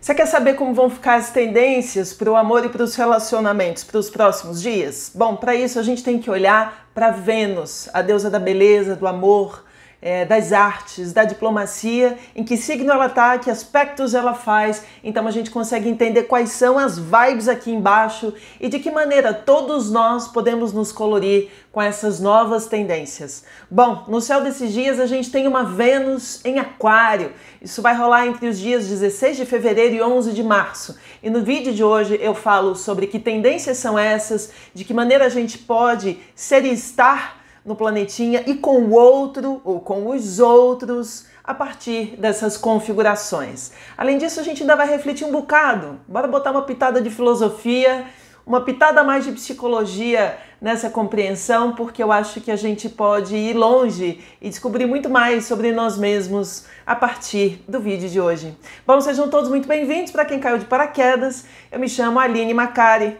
Você quer saber como vão ficar as tendências para o amor e para os relacionamentos para os próximos dias? Bom, para isso a gente tem que olhar para Vênus, a deusa da beleza, do amor, é, das artes, da diplomacia, em que signo ela está, que aspectos ela faz. Então a gente consegue entender quais são as vibes aqui embaixo e de que maneira todos nós podemos nos colorir com essas novas tendências. Bom, no céu desses dias a gente tem uma Vênus em Aquário. Isso vai rolar entre os dias 16 de fevereiro e 11 de março. E no vídeo de hoje eu falo sobre que tendências são essas, de que maneira a gente pode ser e estar no planetinha e com o outro ou com os outros a partir dessas configurações. Além disso, a gente ainda vai refletir um bocado. Bora botar uma pitada de filosofia, uma pitada mais de psicologia nessa compreensão, porque eu acho que a gente pode ir longe e descobrir muito mais sobre nós mesmos a partir do vídeo de hoje. Bom, sejam todos muito bem-vindos. Para quem caiu de paraquedas, eu me chamo Aline Macari.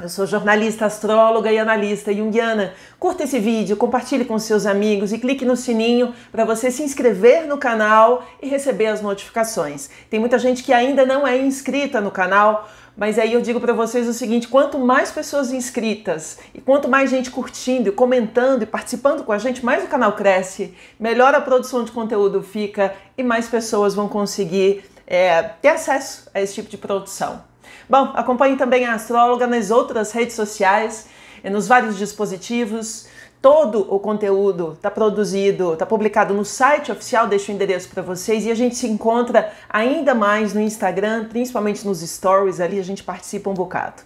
Eu sou jornalista, astróloga e analista junguiana. Curta esse vídeo, compartilhe com seus amigos e clique no sininho para você se inscrever no canal e receber as notificações. Tem muita gente que ainda não é inscrita no canal, mas aí eu digo para vocês o seguinte: quanto mais pessoas inscritas e quanto mais gente curtindo, e comentando e participando com a gente, mais o canal cresce, melhor a produção de conteúdo fica e mais pessoas vão conseguir é, ter acesso a esse tipo de produção. Bom, acompanhe também a astróloga nas outras redes sociais, nos vários dispositivos. Todo o conteúdo está produzido, está publicado no site oficial, deixo o endereço para vocês e a gente se encontra ainda mais no Instagram, principalmente nos stories, ali a gente participa um bocado.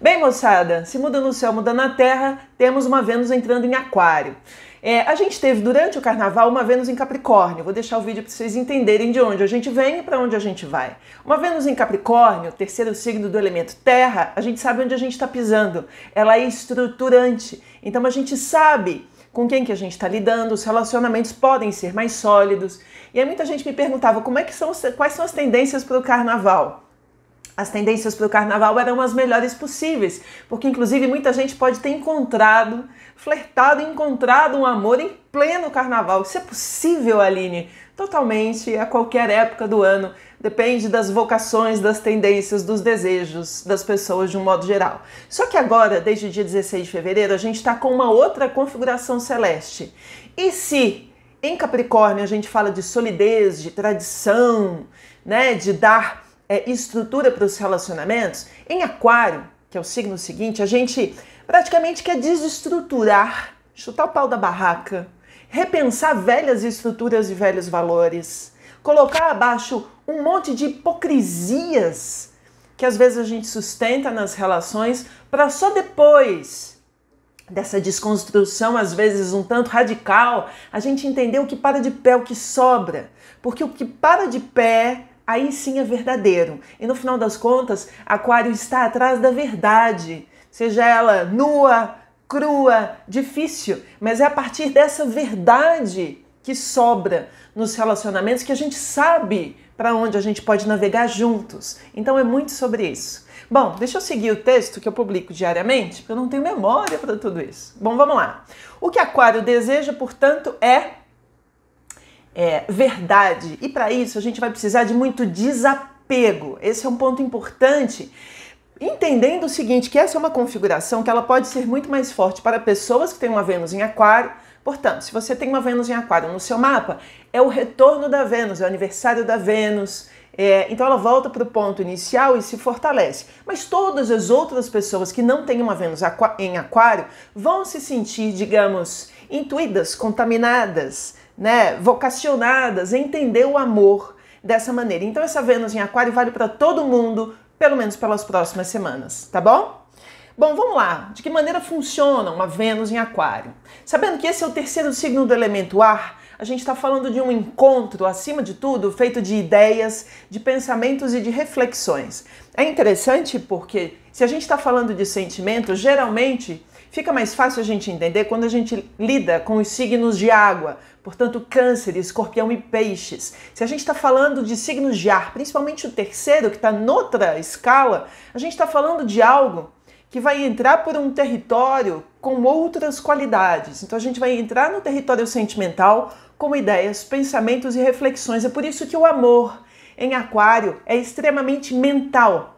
Bem, moçada, se muda no céu, muda na terra, temos uma Vênus entrando em Aquário. É, a gente teve durante o carnaval uma Vênus em Capricórnio. Vou deixar o vídeo para vocês entenderem de onde a gente vem e para onde a gente vai. Uma Vênus em Capricórnio, terceiro signo do elemento Terra, a gente sabe onde a gente está pisando. Ela é estruturante. Então a gente sabe com quem que a gente está lidando, os relacionamentos podem ser mais sólidos. E aí muita gente me perguntava como é que são, quais são as tendências para o carnaval as tendências para o carnaval eram as melhores possíveis, porque inclusive muita gente pode ter encontrado, flertado, encontrado um amor em pleno carnaval. Isso é possível, Aline, totalmente a qualquer época do ano, depende das vocações, das tendências, dos desejos das pessoas de um modo geral. Só que agora, desde o dia 16 de fevereiro, a gente está com uma outra configuração celeste. E se em Capricórnio a gente fala de solidez, de tradição, né, de dar é, estrutura para os relacionamentos, em Aquário, que é o signo seguinte, a gente praticamente quer desestruturar, chutar o pau da barraca, repensar velhas estruturas e velhos valores, colocar abaixo um monte de hipocrisias que às vezes a gente sustenta nas relações para só depois dessa desconstrução, às vezes um tanto radical, a gente entender o que para de pé, o que sobra. Porque o que para de pé aí sim é verdadeiro. E no final das contas, Aquário está atrás da verdade, seja ela nua, crua, difícil, mas é a partir dessa verdade que sobra nos relacionamentos que a gente sabe para onde a gente pode navegar juntos. Então é muito sobre isso. Bom, deixa eu seguir o texto que eu publico diariamente, porque eu não tenho memória para tudo isso. Bom, vamos lá. O que Aquário deseja, portanto, é é, verdade. E para isso a gente vai precisar de muito desapego. Esse é um ponto importante. Entendendo o seguinte, que essa é uma configuração que ela pode ser muito mais forte para pessoas que têm uma Vênus em aquário. Portanto, se você tem uma Vênus em aquário no seu mapa, é o retorno da Vênus, é o aniversário da Vênus, é, então ela volta para o ponto inicial e se fortalece. Mas todas as outras pessoas que não têm uma Vênus aqua em Aquário vão se sentir, digamos, intuídas, contaminadas, né, vocacionadas a entender o amor dessa maneira. Então essa Vênus em Aquário vale para todo mundo, pelo menos pelas próximas semanas, tá bom? Bom, vamos lá. De que maneira funciona uma Vênus em Aquário? Sabendo que esse é o terceiro signo do elemento ar, a gente está falando de um encontro, acima de tudo, feito de ideias, de pensamentos e de reflexões. É interessante porque, se a gente está falando de sentimentos, geralmente Fica mais fácil a gente entender quando a gente lida com os signos de água, portanto, Câncer, Escorpião e Peixes. Se a gente está falando de signos de ar, principalmente o terceiro, que está noutra escala, a gente está falando de algo que vai entrar por um território com outras qualidades. Então a gente vai entrar no território sentimental com ideias, pensamentos e reflexões. É por isso que o amor em Aquário é extremamente mental.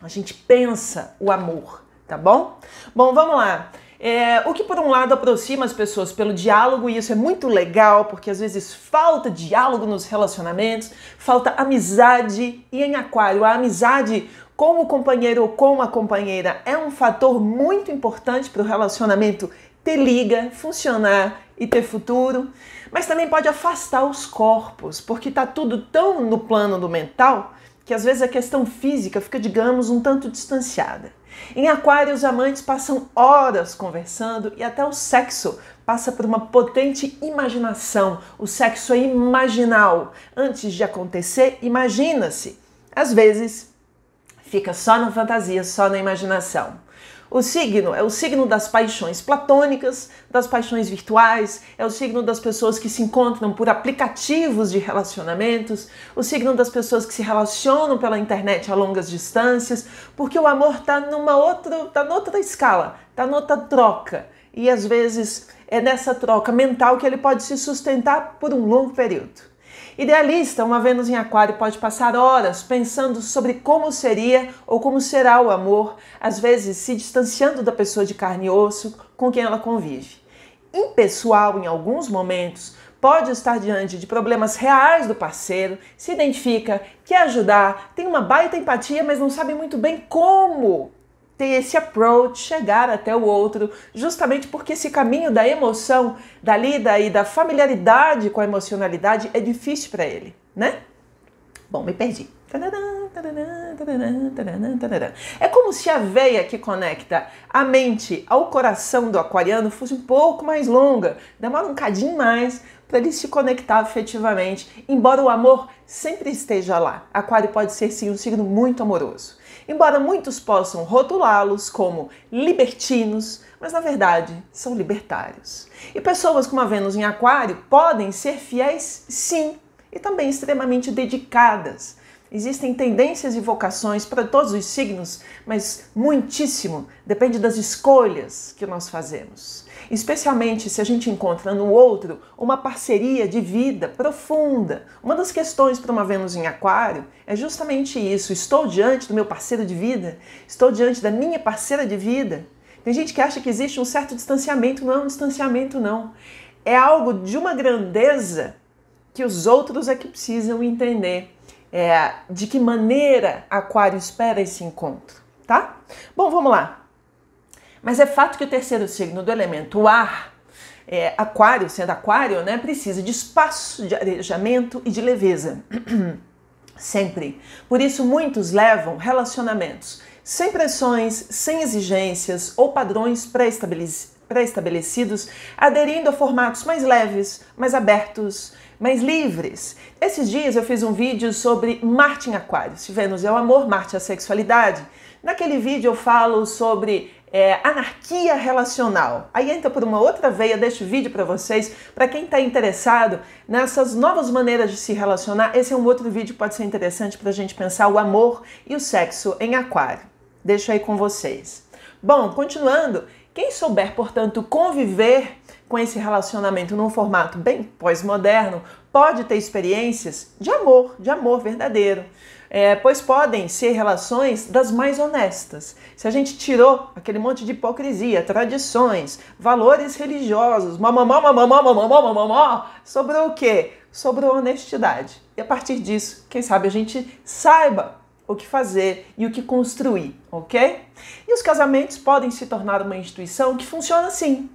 A gente pensa o amor tá bom? Bom, vamos lá. É, o que por um lado aproxima as pessoas pelo diálogo, e isso é muito legal, porque às vezes falta diálogo nos relacionamentos, falta amizade, e em aquário, a amizade com o companheiro ou com a companheira é um fator muito importante para o relacionamento ter liga, funcionar e ter futuro, mas também pode afastar os corpos, porque está tudo tão no plano do mental que às vezes a questão física fica, digamos, um tanto distanciada. Em Aquário, os amantes passam horas conversando e até o sexo passa por uma potente imaginação. O sexo é imaginal. Antes de acontecer, imagina-se. Às vezes, fica só na fantasia, só na imaginação. O signo é o signo das paixões platônicas, das paixões virtuais, é o signo das pessoas que se encontram por aplicativos de relacionamentos, o signo das pessoas que se relacionam pela internet a longas distâncias, porque o amor está numa outra, tá noutra escala, está noutra troca. E às vezes é nessa troca mental que ele pode se sustentar por um longo período. Idealista, uma Vênus em Aquário pode passar horas pensando sobre como seria ou como será o amor, às vezes se distanciando da pessoa de carne e osso com quem ela convive. Impessoal, em alguns momentos, pode estar diante de problemas reais do parceiro, se identifica, quer ajudar, tem uma baita empatia, mas não sabe muito bem como ter esse approach, chegar até o outro, justamente porque esse caminho da emoção, da lida e da familiaridade com a emocionalidade é difícil para ele, né? Bom, me perdi. É como se a veia que conecta a mente ao coração do aquariano fosse um pouco mais longa, demora um cadinho mais para ele se conectar efetivamente embora o amor sempre esteja lá. Aquário pode ser sim um signo muito amoroso embora muitos possam rotulá-los como libertinos, mas na verdade são libertários. E pessoas com uma Vênus em Aquário podem ser fiéis, sim, e também extremamente dedicadas Existem tendências e vocações para todos os signos, mas muitíssimo depende das escolhas que nós fazemos. Especialmente se a gente encontra no outro uma parceria de vida profunda. Uma das questões para uma Vênus em Aquário é justamente isso: estou diante do meu parceiro de vida, estou diante da minha parceira de vida. Tem gente que acha que existe um certo distanciamento, não é um distanciamento, não. É algo de uma grandeza que os outros é que precisam entender é, de que maneira Aquário espera esse encontro, tá? Bom, vamos lá. Mas é fato que o terceiro signo do elemento ar, é, aquário, sendo aquário, né, precisa de espaço, de arejamento e de leveza. Sempre. Por isso, muitos levam relacionamentos sem pressões, sem exigências ou padrões pré-estabelecidos pré-estabelecidos, aderindo a formatos mais leves, mais abertos, mais livres. Esses dias eu fiz um vídeo sobre Marte em Aquário. Se Vênus é o amor, Marte é a sexualidade. Naquele vídeo eu falo sobre é, anarquia relacional. Aí entra por uma outra veia, deixo o vídeo para vocês, para quem está interessado nessas novas maneiras de se relacionar. Esse é um outro vídeo que pode ser interessante para a gente pensar o amor e o sexo em aquário. Deixo aí com vocês. Bom, continuando, quem souber, portanto, conviver com esse relacionamento num formato bem pós-moderno, pode ter experiências de amor, de amor verdadeiro. É, pois podem ser relações das mais honestas. Se a gente tirou aquele monte de hipocrisia, tradições, valores religiosos, mamamó, mamamó, mamamó, mamamó, sobrou o quê? Sobrou honestidade. E a partir disso, quem sabe a gente saiba o que fazer e o que construir, ok? E os casamentos podem se tornar uma instituição que funciona assim,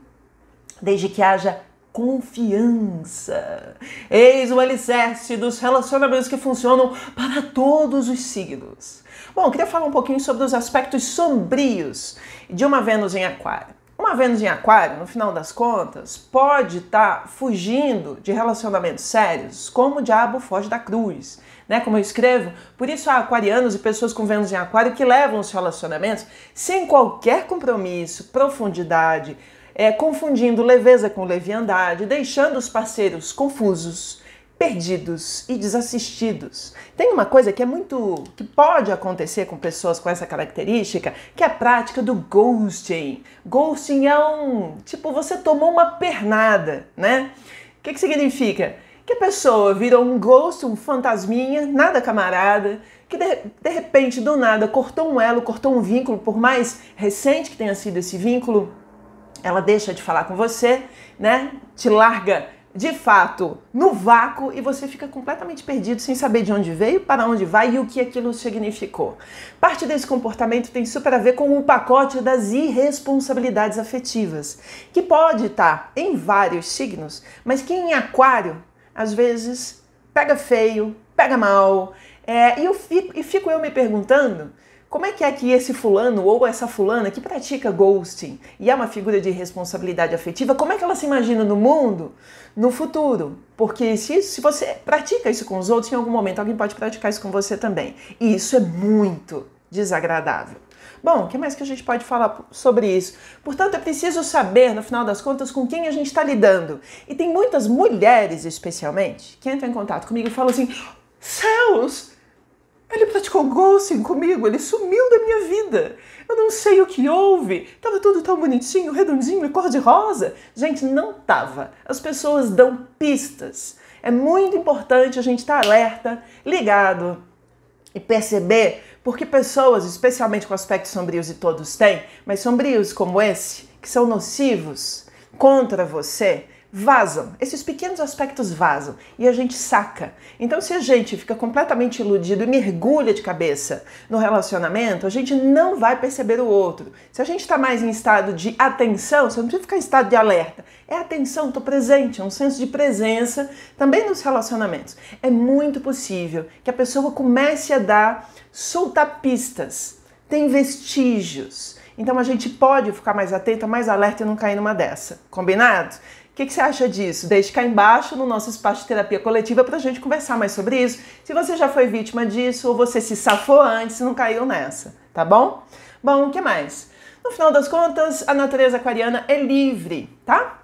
desde que haja confiança. Eis o alicerce dos relacionamentos que funcionam para todos os signos. Bom, queria falar um pouquinho sobre os aspectos sombrios de uma Vênus em Aquário. Uma Vênus em Aquário, no final das contas, pode estar tá fugindo de relacionamentos sérios, como o diabo foge da cruz, né? Como eu escrevo, por isso há aquarianos e pessoas com Vênus em Aquário que levam os relacionamentos sem qualquer compromisso, profundidade, é, confundindo leveza com leviandade, deixando os parceiros confusos perdidos e desassistidos. Tem uma coisa que é muito que pode acontecer com pessoas com essa característica, que é a prática do ghosting. Ghosting é um, tipo, você tomou uma pernada, né? O que, que significa? Que a pessoa virou um ghost, um fantasminha, nada camarada, que de, de repente, do nada, cortou um elo, cortou um vínculo, por mais recente que tenha sido esse vínculo, ela deixa de falar com você, né? Te larga de fato no vácuo e você fica completamente perdido sem saber de onde veio, para onde vai e o que aquilo significou. Parte desse comportamento tem super a ver com o pacote das irresponsabilidades afetivas, que pode estar em vários signos, mas que em aquário às vezes pega feio, pega mal. É, e, eu fico, e fico eu me perguntando como é que é que esse fulano ou essa fulana que pratica ghosting e é uma figura de responsabilidade afetiva, como é que ela se imagina no mundo no futuro? Porque se, se você pratica isso com os outros, em algum momento alguém pode praticar isso com você também. E isso é muito desagradável. Bom, o que mais que a gente pode falar sobre isso? Portanto, é preciso saber, no final das contas, com quem a gente está lidando. E tem muitas mulheres, especialmente, que entram em contato comigo e falam assim: Céus, ele praticou ghosting comigo, ele sumiu da minha vida. Eu não sei o que houve. Tava tudo tão bonitinho, redondinho e cor-de-rosa. Gente, não tava. As pessoas dão pistas. É muito importante a gente estar tá alerta, ligado e perceber porque pessoas, especialmente com aspectos sombrios e todos têm, mas sombrios como esse, que são nocivos contra você, vazam. Esses pequenos aspectos vazam e a gente saca. Então, se a gente fica completamente iludido e mergulha de cabeça no relacionamento, a gente não vai perceber o outro. Se a gente está mais em estado de atenção, você não precisa ficar em estado de alerta. É atenção, estou presente, é um senso de presença também nos relacionamentos. É muito possível que a pessoa comece a dar soltar pistas, tem vestígios. Então a gente pode ficar mais atento, mais alerta e não cair numa dessa. Combinado? que, que você acha disso? Deixe cá embaixo no nosso espaço de terapia coletiva para a gente conversar mais sobre isso. Se você já foi vítima disso ou você se safou antes e não caiu nessa, tá bom? Bom, o que mais? No final das contas, a natureza aquariana é livre, tá?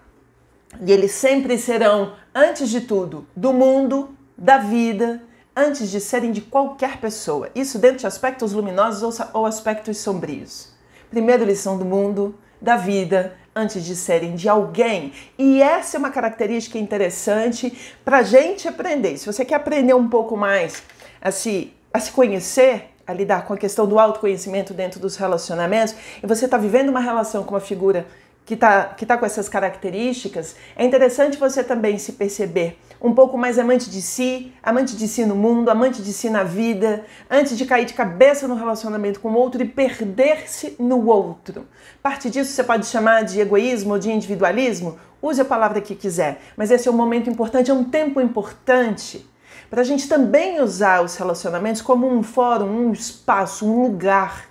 E eles sempre serão, antes de tudo, do mundo, da vida, antes de serem de qualquer pessoa. Isso dentro de aspectos luminosos ou aspectos sombrios. Primeiro, eles são do mundo, da vida, antes de serem de alguém. E essa é uma característica interessante para a gente aprender. Se você quer aprender um pouco mais a se, a se conhecer, a lidar com a questão do autoconhecimento dentro dos relacionamentos, e você está vivendo uma relação com uma figura que está que tá com essas características, é interessante você também se perceber um pouco mais amante de si, amante de si no mundo, amante de si na vida, antes de cair de cabeça no relacionamento com o outro e perder-se no outro. Parte disso você pode chamar de egoísmo ou de individualismo, use a palavra que quiser, mas esse é um momento importante, é um tempo importante para a gente também usar os relacionamentos como um fórum, um espaço, um lugar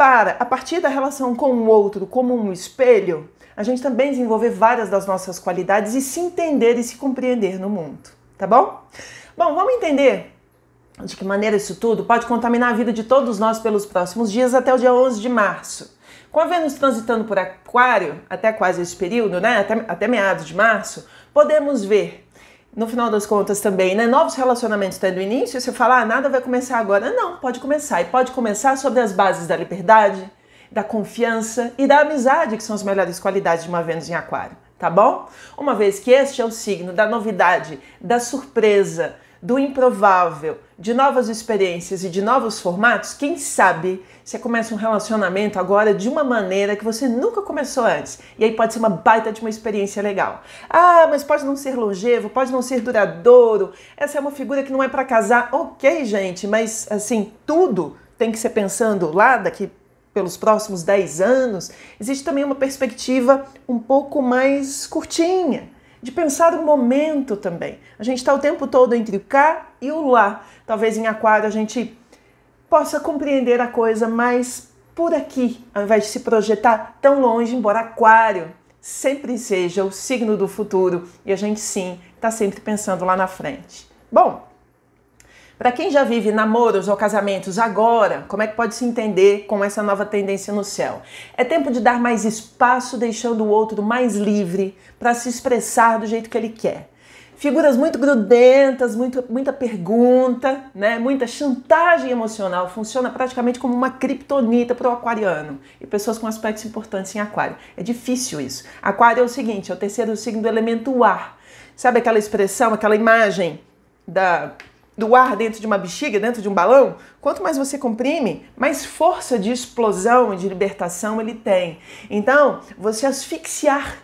para, a partir da relação com o outro como um espelho, a gente também desenvolver várias das nossas qualidades e se entender e se compreender no mundo, tá bom? Bom, vamos entender de que maneira isso tudo pode contaminar a vida de todos nós pelos próximos dias até o dia 11 de março. Com a Vênus transitando por Aquário, até quase esse período, né, até, até meados de março, podemos ver no final das contas também, né? Novos relacionamentos tendo início, você fala, ah, nada vai começar agora. Não, pode começar. E pode começar sobre as bases da liberdade, da confiança e da amizade, que são as melhores qualidades de uma Vênus em Aquário, tá bom? Uma vez que este é o signo da novidade, da surpresa, do improvável, de novas experiências e de novos formatos, quem sabe você começa um relacionamento agora de uma maneira que você nunca começou antes. E aí pode ser uma baita de uma experiência legal. Ah, mas pode não ser longevo, pode não ser duradouro. Essa é uma figura que não é para casar. Ok, gente, mas assim, tudo tem que ser pensando lá daqui pelos próximos 10 anos. Existe também uma perspectiva um pouco mais curtinha de pensar o momento também. A gente está o tempo todo entre o cá e o lá. Talvez em aquário a gente possa compreender a coisa mais por aqui, ao invés de se projetar tão longe, embora Aquário sempre seja o signo do futuro e a gente sim está sempre pensando lá na frente. Bom, para quem já vive namoros ou casamentos agora, como é que pode se entender com essa nova tendência no céu? É tempo de dar mais espaço, deixando o outro mais livre para se expressar do jeito que ele quer figuras muito grudentas, muito, muita pergunta, né? muita chantagem emocional. Funciona praticamente como uma criptonita para o aquariano e pessoas com aspectos importantes em aquário. É difícil isso. Aquário é o seguinte, é o terceiro signo do elemento ar. Sabe aquela expressão, aquela imagem da, do ar dentro de uma bexiga, dentro de um balão? Quanto mais você comprime, mais força de explosão, de libertação ele tem. Então, você asfixiar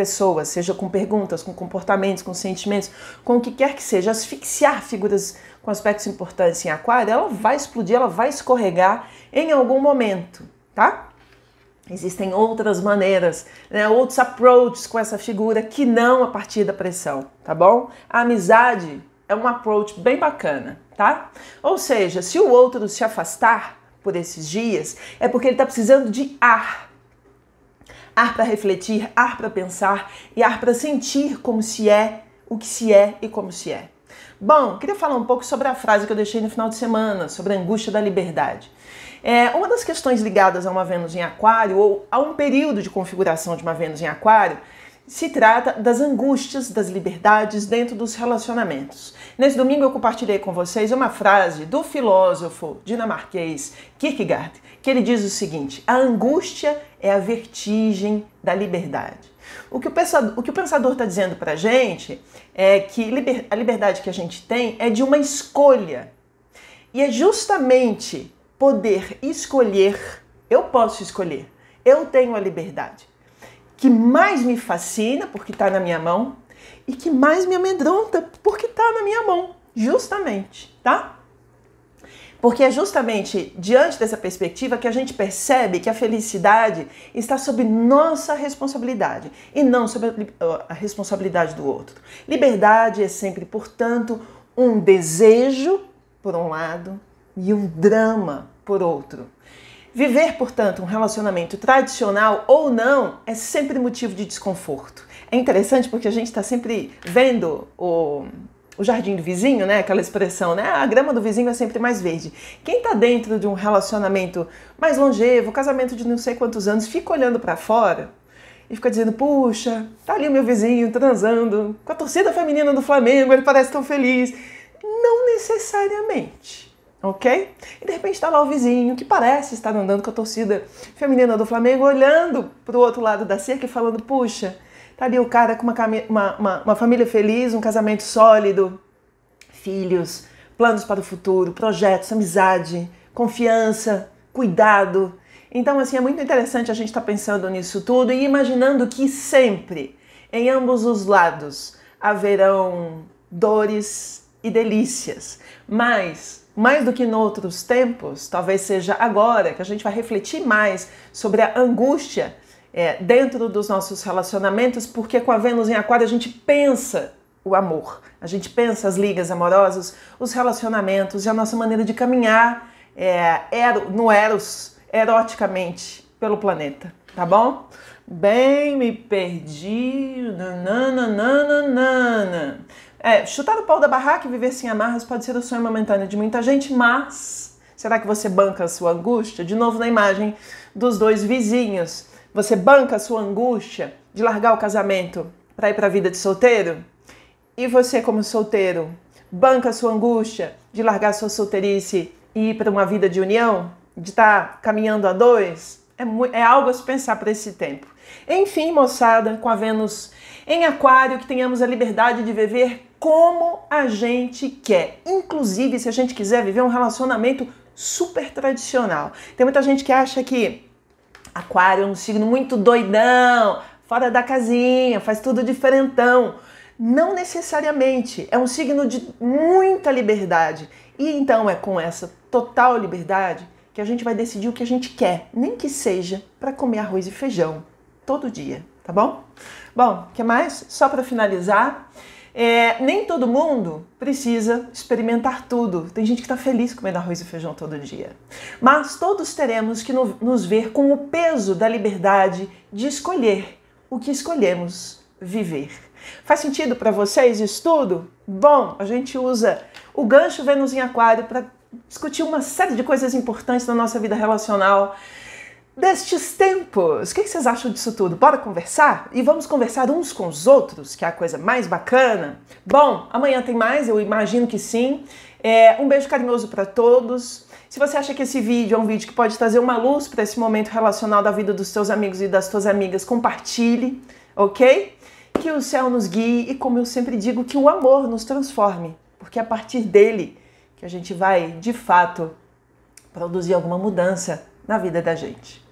pessoas, seja com perguntas, com comportamentos, com sentimentos, com o que quer que seja, asfixiar figuras com aspectos importantes em aquário, ela vai explodir, ela vai escorregar em algum momento, tá? Existem outras maneiras, né, outros approaches com essa figura que não a partir da pressão, tá bom? A amizade é um approach bem bacana, tá? Ou seja, se o outro se afastar por esses dias, é porque ele está precisando de ar ar para refletir, ar para pensar e ar para sentir como se é, o que se é e como se é. Bom, queria falar um pouco sobre a frase que eu deixei no final de semana, sobre a angústia da liberdade. É, uma das questões ligadas a uma Vênus em Aquário, ou a um período de configuração de uma Vênus em Aquário, se trata das angústias, das liberdades dentro dos relacionamentos. Nesse domingo eu compartilhei com vocês uma frase do filósofo dinamarquês Kierkegaard, que ele diz o seguinte: a angústia é a vertigem da liberdade. O que o pensador está dizendo para a gente é que liber, a liberdade que a gente tem é de uma escolha. E é justamente poder escolher, eu posso escolher, eu tenho a liberdade, que mais me fascina porque está na minha mão e que mais me amedronta porque está na minha mão, justamente, tá? Porque é justamente diante dessa perspectiva que a gente percebe que a felicidade está sob nossa responsabilidade e não sob a responsabilidade do outro. Liberdade é sempre, portanto, um desejo, por um lado, e um drama, por outro. Viver, portanto, um relacionamento tradicional ou não é sempre motivo de desconforto. É interessante porque a gente está sempre vendo o o jardim do vizinho, né? Aquela expressão, né? Ah, a grama do vizinho é sempre mais verde. Quem está dentro de um relacionamento mais longevo, casamento de não sei quantos anos, fica olhando para fora e fica dizendo: puxa, tá ali o meu vizinho transando com a torcida feminina do Flamengo, ele parece tão feliz. Não necessariamente, ok? E de repente está lá o vizinho que parece estar andando com a torcida feminina do Flamengo, olhando para o outro lado da cerca e falando: puxa Tá ali o cara com uma, uma, uma, uma família feliz, um casamento sólido, filhos, planos para o futuro, projetos, amizade, confiança, cuidado. Então, assim, é muito interessante a gente estar tá pensando nisso tudo e imaginando que sempre, em ambos os lados, haverão dores e delícias. Mas, mais do que em outros tempos, talvez seja agora que a gente vai refletir mais sobre a angústia é, dentro dos nossos relacionamentos, porque com a Vênus em Aquário a gente pensa o amor, a gente pensa as ligas amorosas, os relacionamentos e a nossa maneira de caminhar é, ero, no Eros, eroticamente, pelo planeta, tá bom? Bem, me perdi. Nananana. É, chutar o pau da barraca e viver sem amarras pode ser o sonho momentâneo de muita gente, mas será que você banca a sua angústia? De novo, na imagem dos dois vizinhos você banca a sua angústia de largar o casamento para ir para a vida de solteiro? E você, como solteiro, banca a sua angústia de largar sua solteirice e ir para uma vida de união? De estar tá caminhando a dois? É, é algo a se pensar para esse tempo. Enfim, moçada, com a Vênus em Aquário, que tenhamos a liberdade de viver como a gente quer. Inclusive, se a gente quiser viver um relacionamento super tradicional. Tem muita gente que acha que Aquário é um signo muito doidão, fora da casinha, faz tudo diferentão. Não necessariamente, é um signo de muita liberdade. E então é com essa total liberdade que a gente vai decidir o que a gente quer, nem que seja para comer arroz e feijão todo dia, tá bom? Bom, que mais? Só para finalizar, é, nem todo mundo precisa experimentar tudo. Tem gente que está feliz comendo arroz e feijão todo dia. Mas todos teremos que no, nos ver com o peso da liberdade de escolher o que escolhemos viver. Faz sentido para vocês isso tudo? Bom, a gente usa o gancho Vênus em Aquário para discutir uma série de coisas importantes na nossa vida relacional destes tempos. O que vocês acham disso tudo? Bora conversar? E vamos conversar uns com os outros, que é a coisa mais bacana? Bom, amanhã tem mais, eu imagino que sim. É, um beijo carinhoso para todos. Se você acha que esse vídeo é um vídeo que pode trazer uma luz para esse momento relacional da vida dos seus amigos e das suas amigas, compartilhe, ok? Que o céu nos guie e, como eu sempre digo, que o amor nos transforme, porque é a partir dele que a gente vai, de fato, produzir alguma mudança na vida da gente.